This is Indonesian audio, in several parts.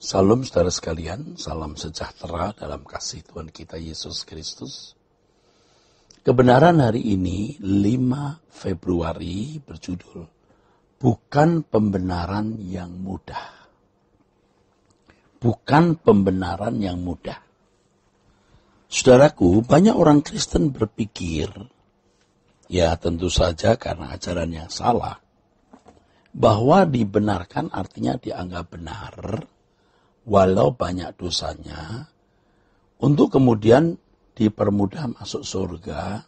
Salam saudara sekalian, salam sejahtera dalam kasih Tuhan kita Yesus Kristus. Kebenaran hari ini 5 Februari berjudul Bukan pembenaran yang mudah. Bukan pembenaran yang mudah. Saudaraku, banyak orang Kristen berpikir, ya tentu saja karena ajaran yang salah, bahwa dibenarkan artinya dianggap benar, walau banyak dosanya, untuk kemudian dipermudah masuk surga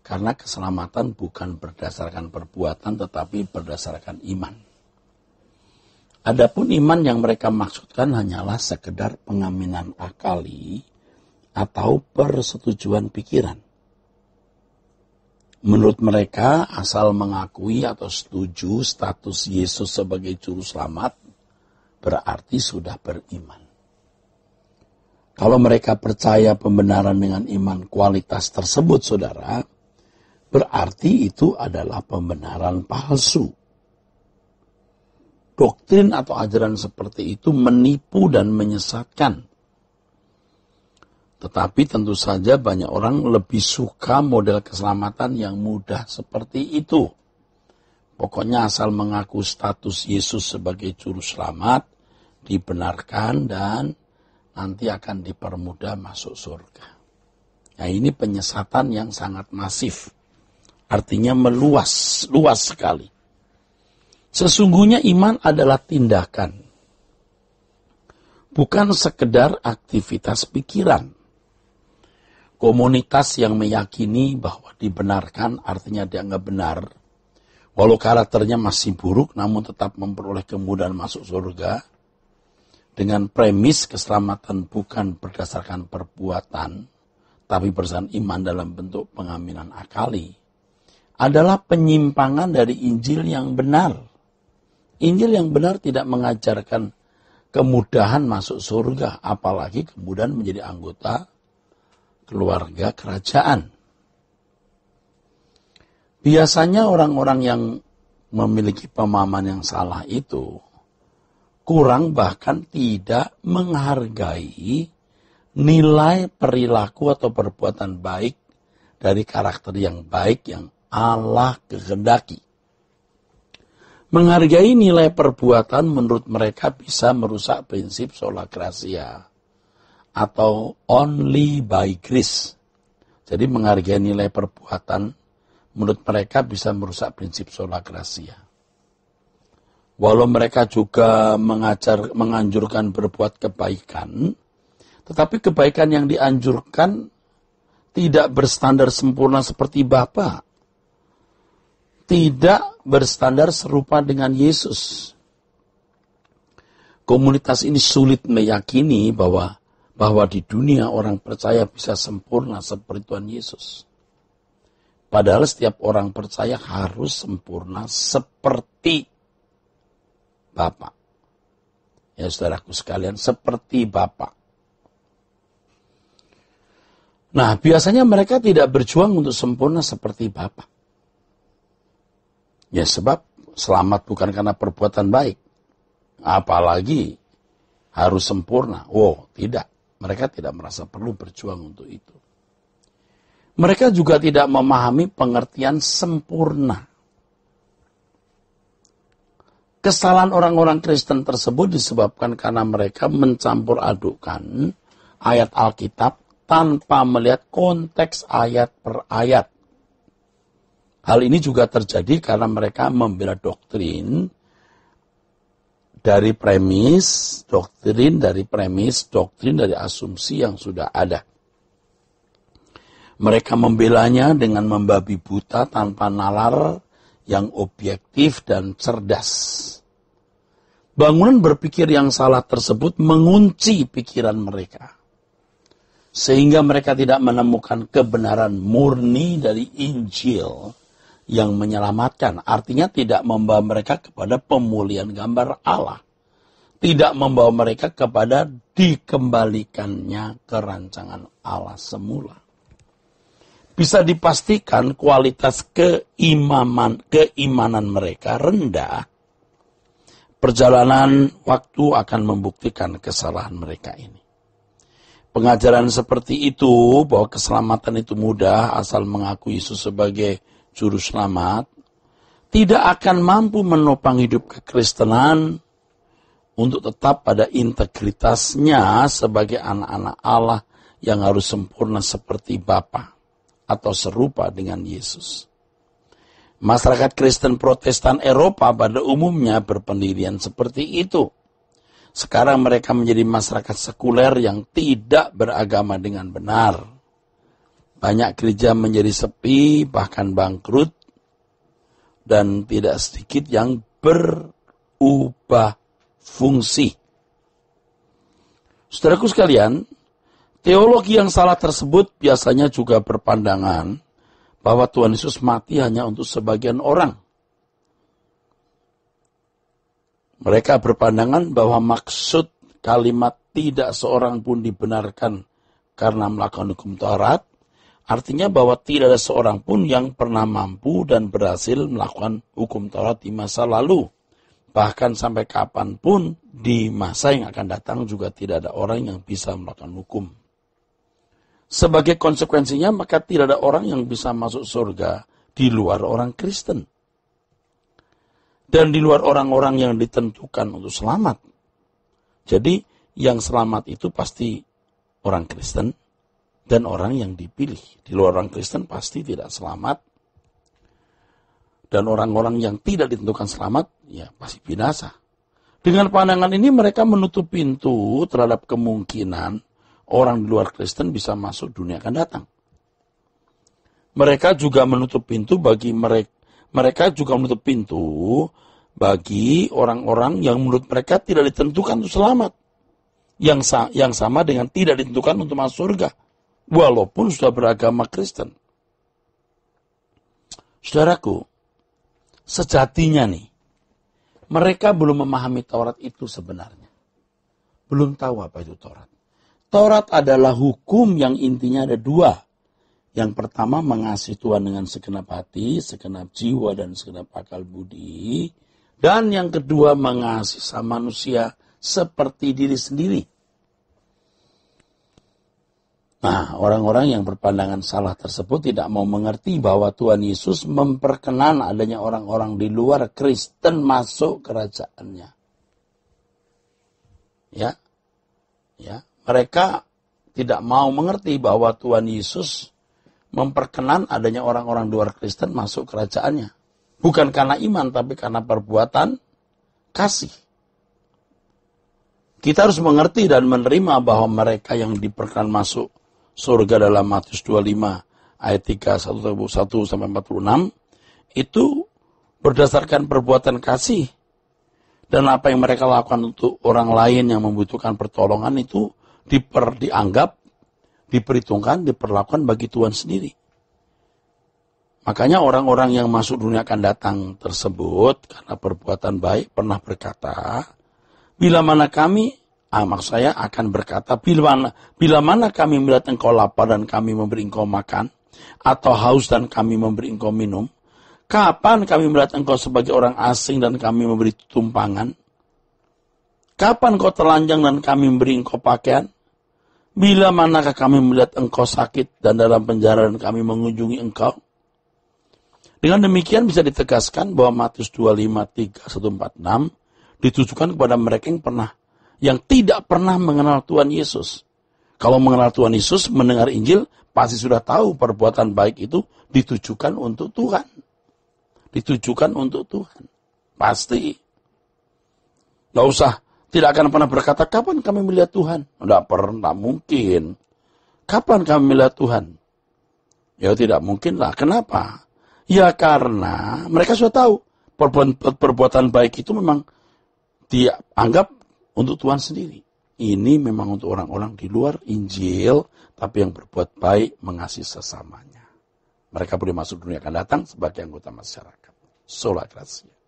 karena keselamatan bukan berdasarkan perbuatan tetapi berdasarkan iman. Adapun iman yang mereka maksudkan hanyalah sekedar pengaminan akali atau persetujuan pikiran. Menurut mereka, asal mengakui atau setuju status Yesus sebagai juru selamat berarti sudah beriman. Kalau mereka percaya pembenaran dengan iman kualitas tersebut, saudara, berarti itu adalah pembenaran palsu. Doktrin atau ajaran seperti itu menipu dan menyesatkan. Tetapi tentu saja banyak orang lebih suka model keselamatan yang mudah seperti itu. Pokoknya asal mengaku status Yesus sebagai juru selamat, dibenarkan dan nanti akan dipermudah masuk surga. Nah ini penyesatan yang sangat masif. Artinya meluas, luas sekali. Sesungguhnya iman adalah tindakan. Bukan sekedar aktivitas pikiran. Komunitas yang meyakini bahwa dibenarkan artinya dianggap benar. Walau karakternya masih buruk namun tetap memperoleh kemudahan masuk surga dengan premis keselamatan bukan berdasarkan perbuatan, tapi berdasarkan iman dalam bentuk pengaminan akali, adalah penyimpangan dari Injil yang benar. Injil yang benar tidak mengajarkan kemudahan masuk surga, apalagi kemudian menjadi anggota keluarga kerajaan. Biasanya orang-orang yang memiliki pemahaman yang salah itu kurang bahkan tidak menghargai nilai perilaku atau perbuatan baik dari karakter yang baik yang Allah kehendaki. Menghargai nilai perbuatan menurut mereka bisa merusak prinsip sola gratia atau only by grace. Jadi menghargai nilai perbuatan menurut mereka bisa merusak prinsip sola gratia. Walau mereka juga mengajar, menganjurkan berbuat kebaikan, tetapi kebaikan yang dianjurkan tidak berstandar sempurna seperti Bapa, Tidak berstandar serupa dengan Yesus. Komunitas ini sulit meyakini bahwa bahwa di dunia orang percaya bisa sempurna seperti Tuhan Yesus. Padahal setiap orang percaya harus sempurna seperti Bapak. Ya saudaraku sekalian, seperti Bapak. Nah, biasanya mereka tidak berjuang untuk sempurna seperti Bapak. Ya sebab selamat bukan karena perbuatan baik. Apalagi harus sempurna. Oh, tidak. Mereka tidak merasa perlu berjuang untuk itu. Mereka juga tidak memahami pengertian sempurna. Kesalahan orang-orang Kristen tersebut disebabkan karena mereka mencampur adukkan ayat Alkitab tanpa melihat konteks ayat per ayat. Hal ini juga terjadi karena mereka membela doktrin dari premis, doktrin dari premis, doktrin dari asumsi yang sudah ada. Mereka membelanya dengan membabi buta tanpa nalar, yang objektif dan cerdas. Bangunan berpikir yang salah tersebut mengunci pikiran mereka. Sehingga mereka tidak menemukan kebenaran murni dari Injil yang menyelamatkan. Artinya tidak membawa mereka kepada pemulihan gambar Allah. Tidak membawa mereka kepada dikembalikannya kerancangan Allah semula bisa dipastikan kualitas keimaman keimanan mereka rendah. Perjalanan waktu akan membuktikan kesalahan mereka ini. Pengajaran seperti itu bahwa keselamatan itu mudah asal mengaku Yesus sebagai juru selamat tidak akan mampu menopang hidup kekristenan untuk tetap pada integritasnya sebagai anak-anak Allah yang harus sempurna seperti Bapak atau serupa dengan Yesus. Masyarakat Kristen Protestan Eropa pada umumnya berpendirian seperti itu. Sekarang mereka menjadi masyarakat sekuler yang tidak beragama dengan benar. Banyak gereja menjadi sepi, bahkan bangkrut, dan tidak sedikit yang berubah fungsi. Saudaraku sekalian, Teologi yang salah tersebut biasanya juga berpandangan bahwa Tuhan Yesus mati hanya untuk sebagian orang. Mereka berpandangan bahwa maksud kalimat tidak seorang pun dibenarkan karena melakukan hukum Taurat, artinya bahwa tidak ada seorang pun yang pernah mampu dan berhasil melakukan hukum Taurat di masa lalu. Bahkan sampai kapanpun di masa yang akan datang juga tidak ada orang yang bisa melakukan hukum sebagai konsekuensinya maka tidak ada orang yang bisa masuk surga di luar orang Kristen. Dan di luar orang-orang yang ditentukan untuk selamat. Jadi yang selamat itu pasti orang Kristen dan orang yang dipilih. Di luar orang Kristen pasti tidak selamat. Dan orang-orang yang tidak ditentukan selamat, ya pasti binasa. Dengan pandangan ini mereka menutup pintu terhadap kemungkinan orang di luar Kristen bisa masuk dunia akan datang. Mereka juga menutup pintu bagi mereka mereka juga menutup pintu bagi orang-orang yang menurut mereka tidak ditentukan untuk selamat. Yang sa yang sama dengan tidak ditentukan untuk masuk surga walaupun sudah beragama Kristen. Saudaraku, sejatinya nih mereka belum memahami Taurat itu sebenarnya. Belum tahu apa itu Taurat. Taurat adalah hukum yang intinya ada dua. Yang pertama mengasihi Tuhan dengan segenap hati, segenap jiwa, dan segenap akal budi. Dan yang kedua mengasihi sama manusia seperti diri sendiri. Nah, orang-orang yang berpandangan salah tersebut tidak mau mengerti bahwa Tuhan Yesus memperkenan adanya orang-orang di luar Kristen masuk kerajaannya. Ya. Ya mereka tidak mau mengerti bahwa Tuhan Yesus memperkenan adanya orang-orang luar Kristen masuk kerajaannya. Bukan karena iman, tapi karena perbuatan kasih. Kita harus mengerti dan menerima bahwa mereka yang diperkenan masuk surga dalam Matius 25 ayat 3, 1, 1 sampai 46 itu berdasarkan perbuatan kasih dan apa yang mereka lakukan untuk orang lain yang membutuhkan pertolongan itu diper, dianggap, diperhitungkan, diperlakukan bagi Tuhan sendiri. Makanya orang-orang yang masuk dunia akan datang tersebut karena perbuatan baik pernah berkata, bila mana kami, ah, maksud saya akan berkata, bila mana, bila mana kami melihat engkau lapar dan kami memberi engkau makan, atau haus dan kami memberi engkau minum, kapan kami melihat engkau sebagai orang asing dan kami memberi tumpangan, kapan engkau telanjang dan kami memberi engkau pakaian, Bila manakah kami melihat engkau sakit dan dalam penjara dan kami mengunjungi engkau? Dengan demikian bisa ditegaskan bahwa Matius 25, 3, 146 ditujukan kepada mereka yang pernah yang tidak pernah mengenal Tuhan Yesus. Kalau mengenal Tuhan Yesus, mendengar Injil, pasti sudah tahu perbuatan baik itu ditujukan untuk Tuhan. Ditujukan untuk Tuhan. Pasti. Gak usah tidak akan pernah berkata, kapan kami melihat Tuhan? Tidak pernah, mungkin. Kapan kami melihat Tuhan? Ya tidak mungkin lah. Kenapa? Ya karena mereka sudah tahu perbuatan, baik itu memang dianggap untuk Tuhan sendiri. Ini memang untuk orang-orang di luar Injil, tapi yang berbuat baik mengasihi sesamanya. Mereka boleh masuk dunia akan datang sebagai anggota masyarakat. Sola Gracia.